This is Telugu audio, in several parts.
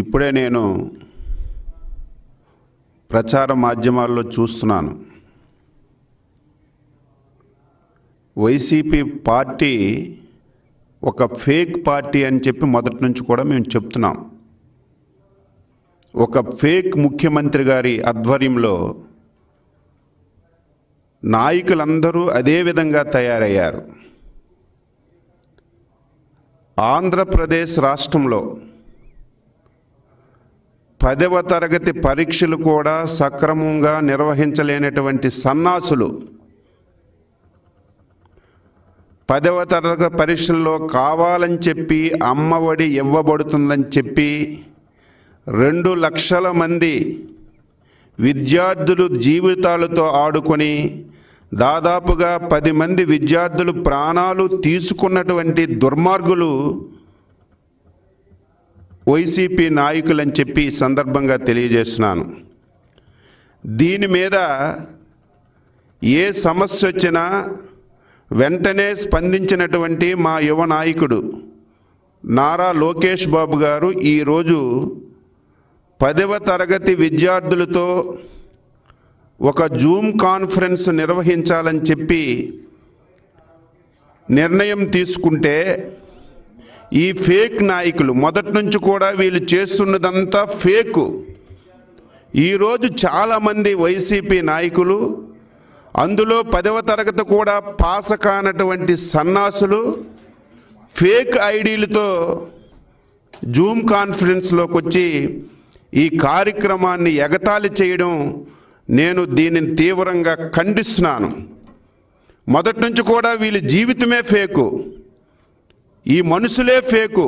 ఇప్పుడే నేను ప్రచార మాధ్యమాల్లో చూస్తున్నాను వైసీపీ పార్టీ ఒక ఫేక్ పార్టీ అని చెప్పి మొదటి నుంచి కూడా మేము చెప్తున్నాం ఒక ఫేక్ ముఖ్యమంత్రి గారి ఆధ్వర్యంలో నాయకులందరూ అదే విధంగా తయారయ్యారు ఆంధ్రప్రదేశ్ రాష్ట్రంలో పదవ తరగతి పరీక్షలు కూడా సక్రమంగా నిర్వహించలేనటువంటి సన్నాసులు పదవ తరగతి పరీక్షల్లో కావాలని చెప్పి అమ్మఒడి ఇవ్వబడుతుందని చెప్పి రెండు లక్షల మంది విద్యార్థులు జీవితాలతో ఆడుకొని దాదాపుగా పది మంది విద్యార్థులు ప్రాణాలు తీసుకున్నటువంటి దుర్మార్గులు వైసీపీ నాయకులని చెప్పి సందర్భంగా తెలియజేస్తున్నాను దీని మీద ఏ సమస్య వచ్చినా వెంటనే స్పందించినటువంటి మా యువ నాయకుడు నారా లోకేష్ బాబు గారు ఈరోజు పదవ తరగతి విద్యార్థులతో ఒక జూమ్ కాన్ఫరెన్స్ నిర్వహించాలని చెప్పి నిర్ణయం తీసుకుంటే ఈ ఫేక్ నాయకులు మొదటి నుంచి కూడా వీళ్ళు చేస్తున్నదంతా ఫేకు ఈరోజు చాలామంది వైసీపీ నాయకులు అందులో పదవ తరగతి కూడా పాస కానటువంటి సన్నాసులు ఫేక్ ఐడీలతో జూమ్ కాన్ఫరెన్స్లోకి వచ్చి ఈ కార్యక్రమాన్ని ఎగతాళి చేయడం నేను దీనిని తీవ్రంగా ఖండిస్తున్నాను మొదటి నుంచి కూడా వీళ్ళ జీవితమే ఫేకు ఈ మనుషులే ఫేకు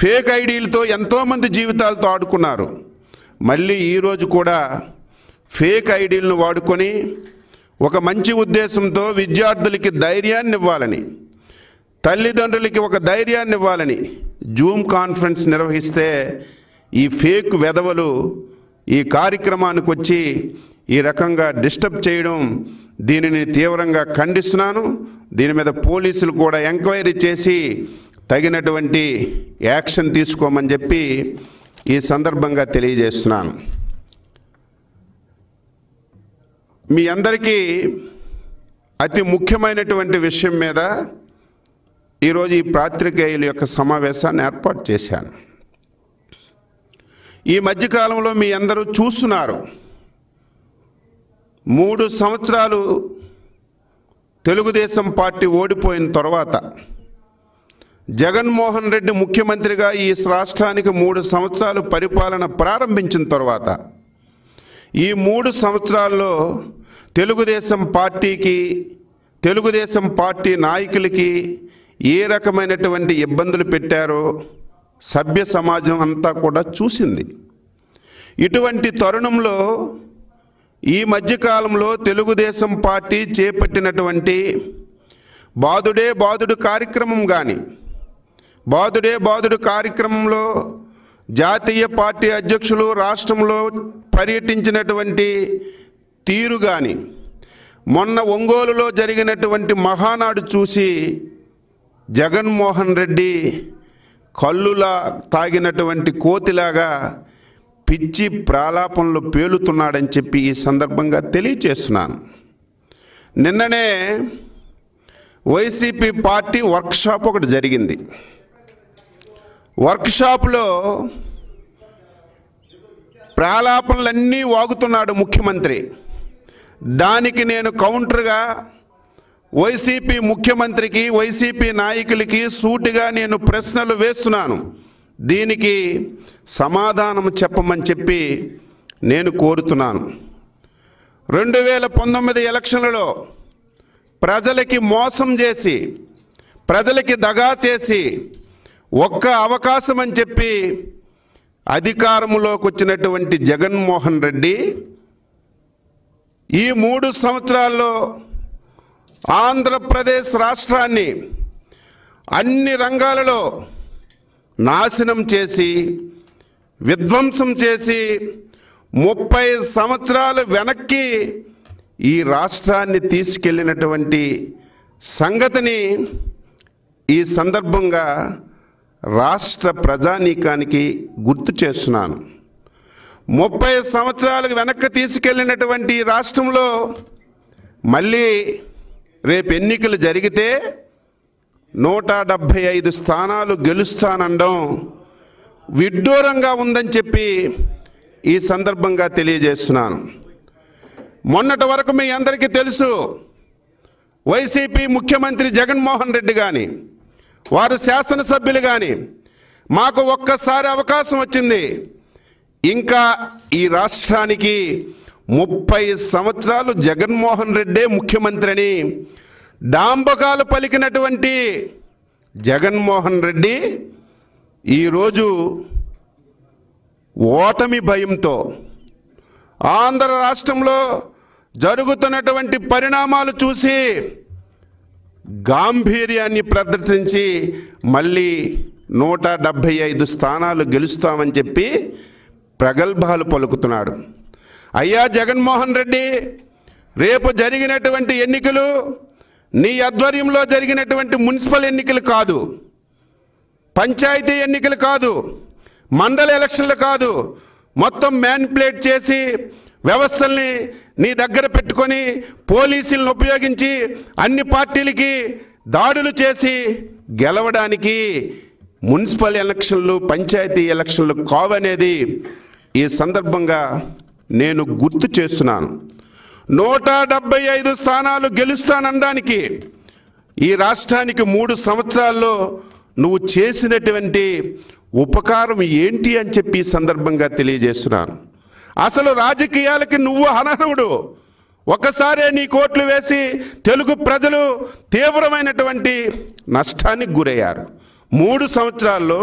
ఫేక్ ఐడీలతో ఎంతోమంది జీవితాలతో ఆడుకున్నారు మళ్ళీ ఈరోజు కూడా ఫేక్ ఐడీలను వాడుకొని ఒక మంచి ఉద్దేశంతో విద్యార్థులకి ధైర్యాన్ని ఇవ్వాలని తల్లిదండ్రులకి ఒక ధైర్యాన్ని ఇవ్వాలని జూమ్ కాన్ఫరెన్స్ నిర్వహిస్తే ఈ ఫేక్ వెధవలు ఈ కార్యక్రమానికి వచ్చి ఈ రకంగా డిస్టర్బ్ చేయడం దీనిని తీవ్రంగా ఖండిస్తున్నాను దీని మీద పోలీసులు కూడా ఎంక్వైరీ చేసి తగినటువంటి యాక్షన్ తీసుకోమని చెప్పి ఈ సందర్భంగా తెలియజేస్తున్నాను మీ అందరికీ అతి ముఖ్యమైనటువంటి విషయం మీద ఈరోజు ఈ పాత్రికేయుల యొక్క సమావేశాన్ని ఏర్పాటు చేశాను ఈ మధ్యకాలంలో మీ అందరూ చూస్తున్నారు మూడు సంవత్సరాలు తెలుగుదేశం పార్టీ ఓడిపోయిన తర్వాత జగన్మోహన్ రెడ్డి ముఖ్యమంత్రిగా ఈ రాష్ట్రానికి మూడు సంవత్సరాలు పరిపాలన ప్రారంభించిన తర్వాత ఈ మూడు సంవత్సరాల్లో తెలుగుదేశం పార్టీకి తెలుగుదేశం పార్టీ నాయకులకి ఏ రకమైనటువంటి ఇబ్బందులు పెట్టారో సభ్య సమాజం అంతా కూడా చూసింది ఇటువంటి తరుణంలో ఈ మధ్యకాలంలో తెలుగుదేశం పార్టీ చేపట్టినటువంటి బాదుడే బాదుడు కార్యక్రమం కానీ బాదుడే బాదుడు కార్యక్రమంలో జాతీయ పార్టీ అధ్యక్షులు రాష్ట్రంలో పర్యటించినటువంటి తీరు కానీ మొన్న ఒంగోలులో జరిగినటువంటి మహానాడు చూసి జగన్మోహన్ రెడ్డి కళ్ళులా తాగినటువంటి కోతిలాగా పిచ్చి ప్రాలాపంలో పేలుతున్నాడని చెప్పి ఈ సందర్భంగా తెలియచేస్తున్నాను నిన్ననే వైసీపీ పార్టీ వర్క్షాప్ ఒకటి జరిగింది వర్క్షాప్లో ప్రాలాపనలన్నీ వాగుతున్నాడు ముఖ్యమంత్రి దానికి నేను కౌంటర్గా వైసీపీ ముఖ్యమంత్రికి వైసీపీ నాయకులకి సూటిగా నేను ప్రశ్నలు వేస్తున్నాను దీనికి సమాధానం చెప్పమని చెప్పి నేను కోరుతున్నాను రెండు వేల పంతొమ్మిది ఎలక్షన్లలో ప్రజలకి మోసం చేసి ప్రజలకి దగా చేసి ఒక్క అవకాశం అని చెప్పి అధికారంలోకి వచ్చినటువంటి జగన్మోహన్ రెడ్డి ఈ మూడు సంవత్సరాల్లో ఆంధ్రప్రదేశ్ రాష్ట్రాన్ని అన్ని రంగాలలో నాశనం చేసి విధ్వంసం చేసి ముప్పై సంవత్సరాలు వెనక్కి ఈ రాష్ట్రాన్ని తీసుకెళ్ళినటువంటి సంగతిని ఈ సందర్భంగా రాష్ట్ర ప్రజానీకానికి గుర్తు చేస్తున్నాను ముప్పై సంవత్సరాలకు వెనక్కి తీసుకెళ్ళినటువంటి రాష్ట్రంలో మళ్ళీ రేపు ఎన్నికలు జరిగితే నూట డెబ్భై ఐదు స్థానాలు గెలుస్తానండం విడ్డూరంగా ఉందని చెప్పి ఈ సందర్భంగా తెలియజేస్తున్నాను మొన్నటి వరకు మీ అందరికీ తెలుసు వైసీపీ ముఖ్యమంత్రి జగన్మోహన్ రెడ్డి కానీ వారు శాసనసభ్యులు కానీ మాకు ఒక్కసారి అవకాశం వచ్చింది ఇంకా ఈ రాష్ట్రానికి ముప్పై సంవత్సరాలు జగన్మోహన్ రెడ్డే ముఖ్యమంత్రి అని డాంబకాలు పలికినటువంటి జగన్మోహన్ రెడ్డి ఈరోజు ఓటమి భయంతో ఆంధ్ర రాష్ట్రంలో జరుగుతున్నటువంటి పరిణామాలు చూసి గాంభీర్యాన్ని ప్రదర్శించి మళ్ళీ నూట డెబ్భై ఐదు స్థానాలు గెలుస్తామని చెప్పి ప్రగల్భాలు పలుకుతున్నాడు అయ్యా జగన్మోహన్ రెడ్డి రేపు జరిగినటువంటి ఎన్నికలు నీ ఆధ్వర్యంలో జరిగినటువంటి మున్సిపల్ ఎన్నికలు కాదు పంచాయతీ ఎన్నికలు కాదు మండల ఎలక్షన్లు కాదు మొత్తం మ్యాన్పులేట్ చేసి వ్యవస్థల్ని నీ దగ్గర పెట్టుకొని పోలీసులను ఉపయోగించి అన్ని పార్టీలకి దాడులు చేసి గెలవడానికి మున్సిపల్ ఎలక్షన్లు పంచాయతీ ఎలక్షన్లు కావనేది ఈ సందర్భంగా నేను గుర్తు చేస్తున్నాను నూట డెబ్బై ఐదు స్థానాలు గెలుస్తానడానికి ఈ రాష్ట్రానికి మూడు సంవత్సరాల్లో నువ్వు చేసినటువంటి ఉపకారం ఏంటి అని చెప్పి సందర్భంగా తెలియజేస్తున్నాను అసలు రాజకీయాలకి నువ్వు అనర్హుడు ఒకసారే నీ కోట్లు వేసి తెలుగు ప్రజలు తీవ్రమైనటువంటి నష్టానికి గురయ్యారు మూడు సంవత్సరాల్లో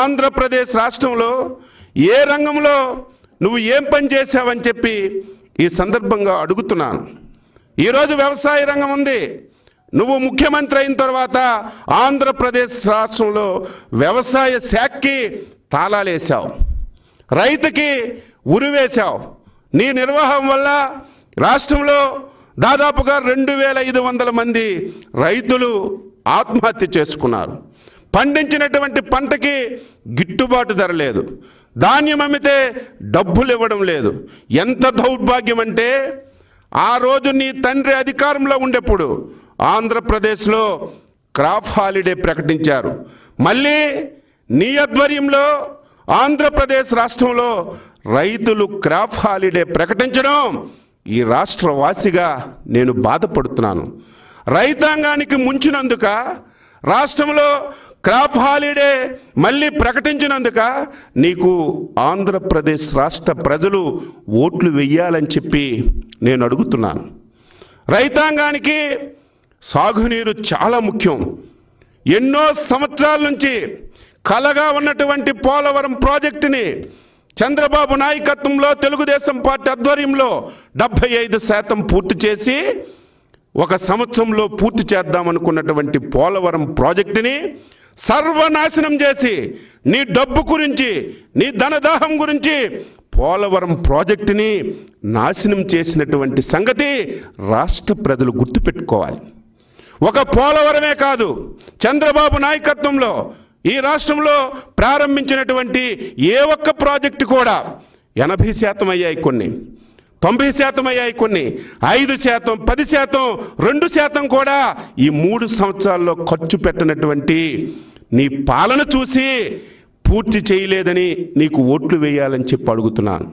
ఆంధ్రప్రదేశ్ రాష్ట్రంలో ఏ రంగంలో నువ్వు ఏం పని చేశావని చెప్పి ఈ సందర్భంగా అడుగుతున్నాను ఈరోజు వ్యవసాయ రంగం ఉంది నువ్వు ముఖ్యమంత్రి అయిన తర్వాత ఆంధ్రప్రదేశ్ రాష్ట్రంలో వ్యవసాయ శాఖకి తాళాలేశావు రైతుకి ఉరివేశావు నీ నిర్వాహం వల్ల రాష్ట్రంలో దాదాపుగా రెండు వేల ఐదు వందల మంది రైతులు ఆత్మహత్య చేసుకున్నారు పండించినటువంటి పంటకి గిట్టుబాటు ధర లేదు ధాన్యం అమ్మితే డబ్బులు ఇవ్వడం లేదు ఎంత దౌర్భాగ్యం అంటే ఆ రోజు నీ తండ్రి అధికారంలో ఉండేప్పుడు ఆంధ్రప్రదేశ్లో క్రాఫ్ హాలిడే ప్రకటించారు మళ్ళీ నీ ఆధ్వర్యంలో ఆంధ్రప్రదేశ్ రాష్ట్రంలో రైతులు క్రాఫ్ హాలిడే ప్రకటించడం ఈ రాష్ట్రవాసిగా నేను బాధపడుతున్నాను రైతాంగానికి ముంచినందుక రాష్ట్రంలో క్రాప్ హాలిడే మళ్ళీ ప్రకటించినందుక నీకు ఆంధ్రప్రదేశ్ రాష్ట్ర ప్రజలు ఓట్లు వెయ్యాలని చెప్పి నేను అడుగుతున్నాను రైతాంగానికి సాగునీరు చాలా ముఖ్యం ఎన్నో సంవత్సరాల నుంచి కలగా ఉన్నటువంటి పోలవరం ప్రాజెక్టుని చంద్రబాబు నాయకత్వంలో తెలుగుదేశం పార్టీ ఆధ్వర్యంలో డెబ్బై ఐదు శాతం పూర్తి చేసి ఒక సంవత్సరంలో పూర్తి చేద్దామనుకున్నటువంటి పోలవరం ప్రాజెక్టుని సర్వనాశనం చేసి నీ డబ్బు గురించి నీ ధనదాహం గురించి పోలవరం ప్రాజెక్టుని నాశనం చేసినటువంటి సంగతి రాష్ట్ర ప్రజలు గుర్తుపెట్టుకోవాలి ఒక పోలవరమే కాదు చంద్రబాబు నాయకత్వంలో ఈ రాష్ట్రంలో ప్రారంభించినటువంటి ఏ ఒక్క ప్రాజెక్టు కూడా ఎనభై శాతం అయ్యాయి కొన్ని తొంభై శాతం అయ్యాయి కొన్ని ఐదు శాతం పది శాతం రెండు శాతం కూడా ఈ మూడు సంవత్సరాల్లో ఖర్చు పెట్టినటువంటి నీ పాలన చూసి పూర్తి చేయలేదని నీకు ఓట్లు వేయాలని చెప్పి అడుగుతున్నాను